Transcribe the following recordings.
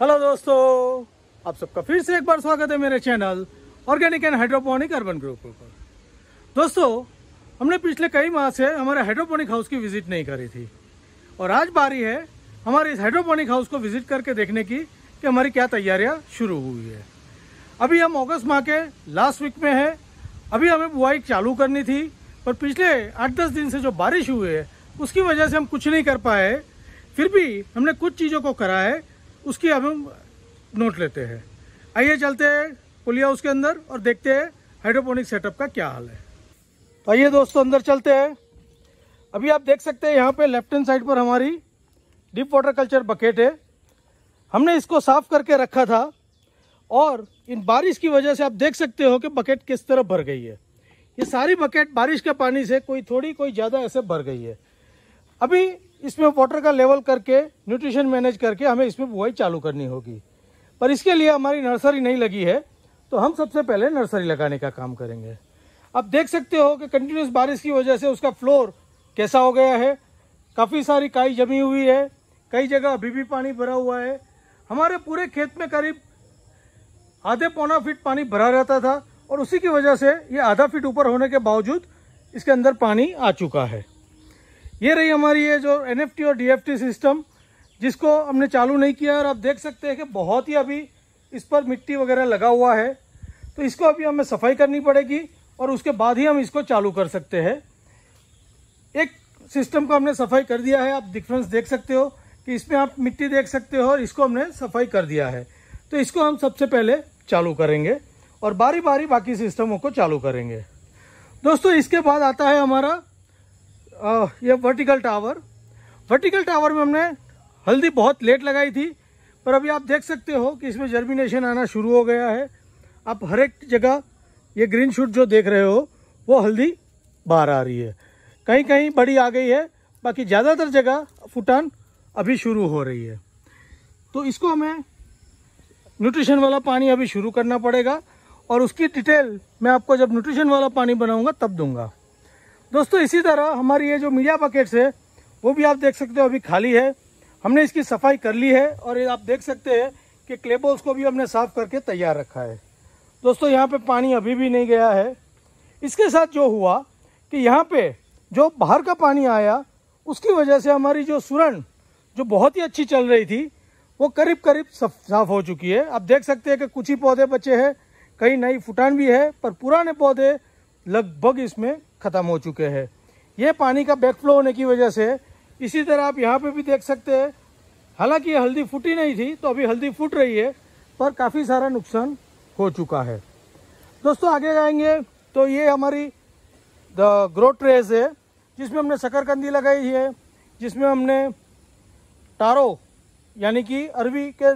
hello दोस्तों आप सबका फिर से एक बार स्वागत है मेरे channel organic and hydroponic urban group पर दोस्तों हमने पिछले कई माह से हमारे हाइड्रोपोनिक हाउस की विजिट नहीं करी थी और आज बारी है हमारे इस हाइड्रोपोनिक हाउस को विजिट करके देखने की कि हमारी क्या तैयारियाँ शुरू हुई है अभी हम अगस्त माह के लास्ट वीक में है अभी हमें बुआई चालू करनी थी पर पिछले आठ दस दिन से जो बारिश हुई है उसकी वजह से हम कुछ नहीं कर पाए फिर भी हमने कुछ चीज़ों को करा है उसकी अब हम नोट लेते हैं आइए चलते हैं पुलिया उसके अंदर और देखते हैं हाइड्रोपोनिक सेटअप का क्या हाल है तो आइए दोस्तों अंदर चलते हैं अभी आप देख सकते हैं यहाँ पे लेफ्ट हैंड साइड पर हमारी डीप वाटर कल्चर बकेट है हमने इसको साफ करके रखा था और इन बारिश की वजह से आप देख सकते हो कि बकेट किस तरह भर गई है ये सारी बकेट बारिश के पानी से कोई थोड़ी कोई ज़्यादा ऐसे भर गई है अभी इसमें वाटर का लेवल करके न्यूट्रिशन मैनेज करके हमें इसमें बुआई चालू करनी होगी पर इसके लिए हमारी नर्सरी नहीं लगी है तो हम सबसे पहले नर्सरी लगाने का काम करेंगे आप देख सकते हो कि कंटिन्यूस बारिश की वजह से उसका फ्लोर कैसा हो गया है काफ़ी सारी काई जमी हुई है कई जगह अभी भी पानी भरा हुआ है हमारे पूरे खेत में करीब आधे पौना फीट पानी भरा रहता था और उसी की वजह से ये आधा फीट ऊपर होने के बावजूद इसके अंदर पानी आ चुका है ये रही हमारी ये जो एन और डी सिस्टम जिसको हमने चालू नहीं किया और आप देख सकते हैं कि बहुत ही अभी इस पर मिट्टी वगैरह लगा हुआ है तो इसको अभी हमें सफाई करनी पड़ेगी और उसके बाद ही हम इसको चालू कर सकते हैं एक सिस्टम को हमने सफाई कर दिया है आप डिफरेंस देख सकते हो कि इसमें आप मिट्टी देख सकते हो और इसको हमने सफाई कर दिया है तो इसको हम सबसे पहले चालू करेंगे और बारी बारी बाकी सिस्टमों को चालू करेंगे दोस्तों इसके बाद आता है हमारा ये वर्टिकल टावर वर्टिकल टावर में हमने हल्दी बहुत लेट लगाई थी पर अभी आप देख सकते हो कि इसमें जर्मिनेशन आना शुरू हो गया है आप हर एक जगह ये ग्रीन शूट जो देख रहे हो वो हल्दी बाहर आ रही है कहीं कहीं बड़ी आ गई है बाकी ज़्यादातर जगह फुटान अभी शुरू हो रही है तो इसको हमें न्यूट्रिशन वाला पानी अभी शुरू करना पड़ेगा और उसकी डिटेल मैं आपको जब न्यूट्रिशन वाला पानी बनाऊंगा तब दूंगा दोस्तों इसी तरह हमारी ये जो मीडिया बकेट्स है वो भी आप देख सकते हो अभी खाली है हमने इसकी सफाई कर ली है और आप देख सकते हैं कि क्लेबोल्स को भी हमने साफ करके तैयार रखा है दोस्तों यहाँ पे पानी अभी भी नहीं गया है इसके साथ जो हुआ कि यहाँ पे जो बाहर का पानी आया उसकी वजह से हमारी जो सुरन जो बहुत ही अच्छी चल रही थी वो करीब करीब साफ हो चुकी है आप देख सकते हैं कि कुछ ही पौधे बचे हैं कहीं नई फुटान भी है पर पुराने पौधे लगभग इसमें ख़त्म हो चुके हैं ये पानी का बैकफ्लो होने की वजह से इसी तरह आप यहाँ पे भी देख सकते हैं हालांकि हल्दी फूटी नहीं थी तो अभी हल्दी फूट रही है पर काफ़ी सारा नुकसान हो चुका है दोस्तों आगे जाएंगे तो ये हमारी द ग्रोथ ट्रेस है जिसमें हमने शकरकंदी लगाई है जिसमें हमने टारो यानी कि अरबी के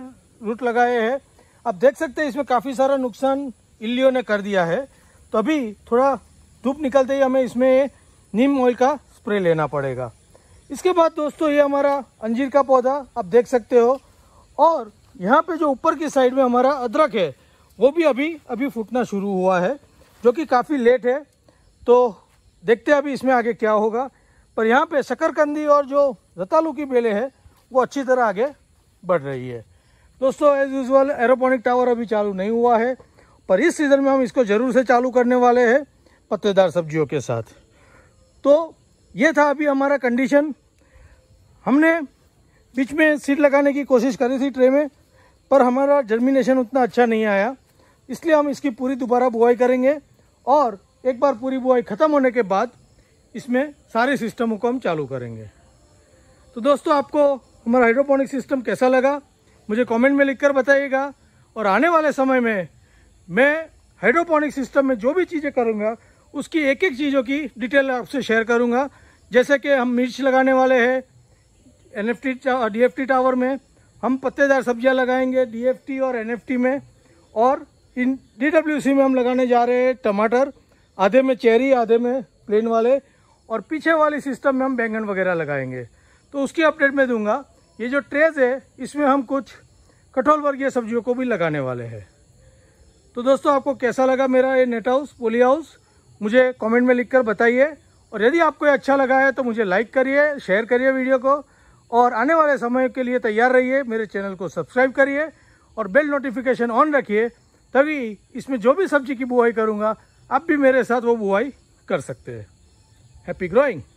रूट लगाए हैं आप देख सकते हैं इसमें काफ़ी सारा नुकसान इल्लियों ने कर दिया है तो अभी थोड़ा धूप निकलते ही हमें इसमें नीम ऑयल का स्प्रे लेना पड़ेगा इसके बाद दोस्तों ये हमारा अंजीर का पौधा आप देख सकते हो और यहाँ पे जो ऊपर की साइड में हमारा अदरक है वो भी अभी अभी फूटना शुरू हुआ है जो कि काफ़ी लेट है तो देखते हैं अभी इसमें आगे क्या होगा पर यहाँ पे शकरकंदी और जो रतालू की बेलें हैं वो अच्छी तरह आगे बढ़ रही है दोस्तों एज यूजल एरोपोनिक टावर अभी चालू नहीं हुआ है पर इस सीज़न में हम इसको ज़रूर से चालू करने वाले हैं पत्तेदार सब्जियों के साथ तो ये था अभी हमारा कंडीशन हमने बीच में सीट लगाने की कोशिश करी थी ट्रे में पर हमारा जर्मिनेशन उतना अच्छा नहीं आया इसलिए हम इसकी पूरी दोबारा बुआई करेंगे और एक बार पूरी बुआई ख़त्म होने के बाद इसमें सारे सिस्टमों को हम चालू करेंगे तो दोस्तों आपको हमारा हाइड्रोपोनिक सिस्टम कैसा लगा मुझे कमेंट में लिखकर बताइएगा और आने वाले समय में मैं हाइड्रोपोनिक सिस्टम में जो भी चीज़ें करूँगा उसकी एक एक चीज़ों की डिटेल आपसे शेयर करूँगा जैसे कि हम मिर्च लगाने वाले हैं N F T D F T tower में हम पत्तेदार सब्जियां लगाएंगे डी एफ टी और एन एफ टी में और इन डी डब्ल्यू सी में हम लगाने जा रहे हैं टमाटर आधे में चेरी आधे में प्लेन वाले और पीछे वाले सिस्टम में हम बैंगन वगैरह लगाएंगे तो उसकी अपडेट मैं दूंगा ये जो ट्रेज है इसमें हम कुछ कठोल वर्गीय सब्जियों को भी लगाने वाले हैं तो दोस्तों आपको कैसा लगा मेरा ये नेट हाउस पोली हाउस मुझे कमेंट में लिखकर बताइए और यदि आपको ये अच्छा लगा है तो मुझे लाइक करिए शेयर करिए वीडियो को और आने वाले समय के लिए तैयार रहिए मेरे चैनल को सब्सक्राइब करिए और बेल नोटिफिकेशन ऑन रखिए तभी इसमें जो भी सब्जी की बुआई करूँगा आप भी मेरे साथ वो बुआई कर सकते हैं हैप्पी ग्रोइंग